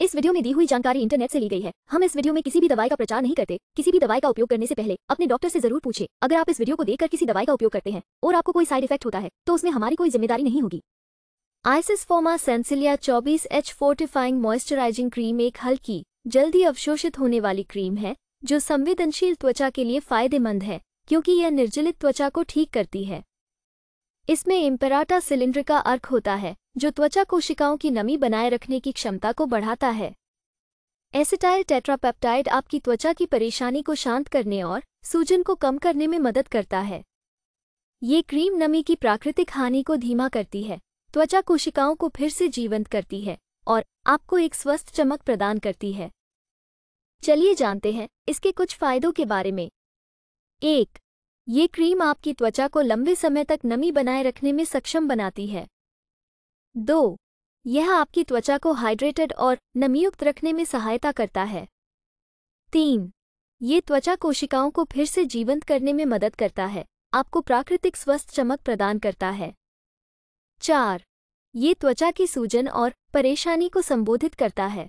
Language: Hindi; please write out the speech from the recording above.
इस वीडियो में दी हुई जानकारी इंटरनेट से ली गई है हम इस वीडियो में किसी भी दवाई का प्रचार नहीं करते किसी भी दवाई का उपयोग करने से पहले अपने डॉक्टर से जरूर पूछे अगर आप इस वीडियो को देखकर किसी दवाई का उपयोग करते हैं और आपको कोई साइड इफेक्ट होता है तो उसमें हमारी कोई जिम्मेदारी नहीं होगी आइसिस फोमा सेंसिलिया चौबीस एच फोर्टिफाइंग मॉइस्चराइजिंग क्रीम एक हल्की जल्दी अवशोषित होने वाली क्रीम है जो संवेदनशील त्वचा के लिए फायदेमंद है क्योंकि यह निर्जलित त्वचा को ठीक करती है इसमें इम्पेराटा का अर्क होता है जो त्वचा कोशिकाओं की नमी बनाए रखने की क्षमता को बढ़ाता है एसिटाइल टेट्रापेप्टाइड आपकी त्वचा की परेशानी को शांत करने और सूजन को कम करने में मदद करता है ये क्रीम नमी की प्राकृतिक हानि को धीमा करती है त्वचा कोशिकाओं को फिर से जीवंत करती है और आपको एक स्वस्थ चमक प्रदान करती है चलिए जानते हैं इसके कुछ फायदों के बारे में एक ये क्रीम आपकी त्वचा को लंबे समय तक नमी बनाए रखने में सक्षम बनाती है दो यह आपकी त्वचा को हाइड्रेटेड और नमीयुक्त रखने में सहायता करता है तीन ये त्वचा कोशिकाओं को फिर से जीवंत करने में मदद करता है आपको प्राकृतिक स्वस्थ चमक प्रदान करता है चार ये त्वचा की सूजन और परेशानी को संबोधित करता है